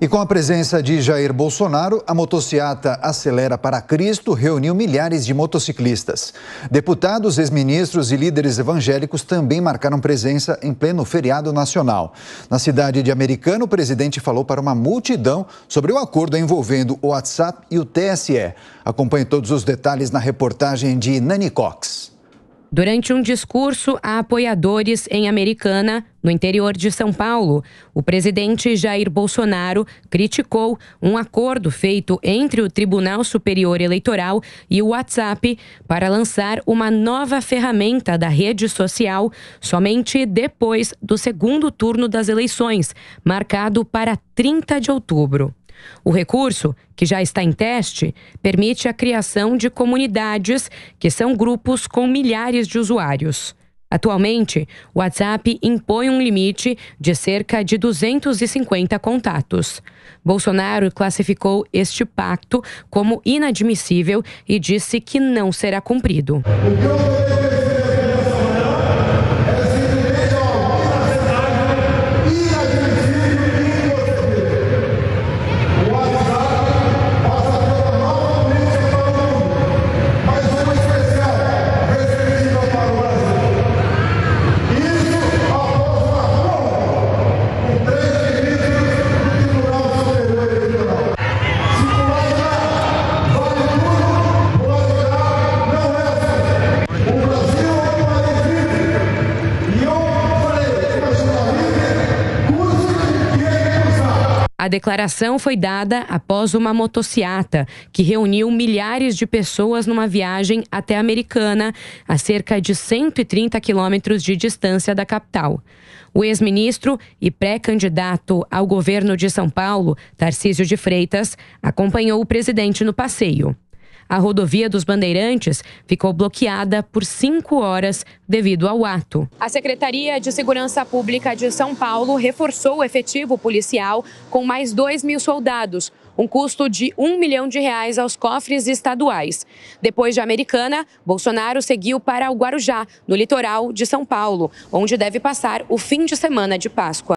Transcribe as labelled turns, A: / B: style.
A: E com a presença de Jair Bolsonaro, a motociata Acelera para Cristo reuniu milhares de motociclistas. Deputados, ex-ministros e líderes evangélicos também marcaram presença em pleno feriado nacional. Na cidade de Americano, o presidente falou para uma multidão sobre o acordo envolvendo o WhatsApp e o TSE. Acompanhe todos os detalhes na reportagem de Nani Cox.
B: Durante um discurso a apoiadores em Americana, no interior de São Paulo, o presidente Jair Bolsonaro criticou um acordo feito entre o Tribunal Superior Eleitoral e o WhatsApp para lançar uma nova ferramenta da rede social somente depois do segundo turno das eleições, marcado para 30 de outubro. O recurso, que já está em teste, permite a criação de comunidades, que são grupos com milhares de usuários. Atualmente, o WhatsApp impõe um limite de cerca de 250 contatos. Bolsonaro classificou este pacto como inadmissível e disse que não será cumprido. Então, A declaração foi dada após uma motociata que reuniu milhares de pessoas numa viagem até Americana, a cerca de 130 quilômetros de distância da capital. O ex-ministro e pré-candidato ao governo de São Paulo, Tarcísio de Freitas, acompanhou o presidente no passeio. A rodovia dos Bandeirantes ficou bloqueada por cinco horas devido ao ato. A Secretaria de Segurança Pública de São Paulo reforçou o efetivo policial com mais dois mil soldados, um custo de um milhão de reais aos cofres estaduais. Depois de Americana, Bolsonaro seguiu para o Guarujá, no litoral de São Paulo, onde deve passar o fim de semana de Páscoa.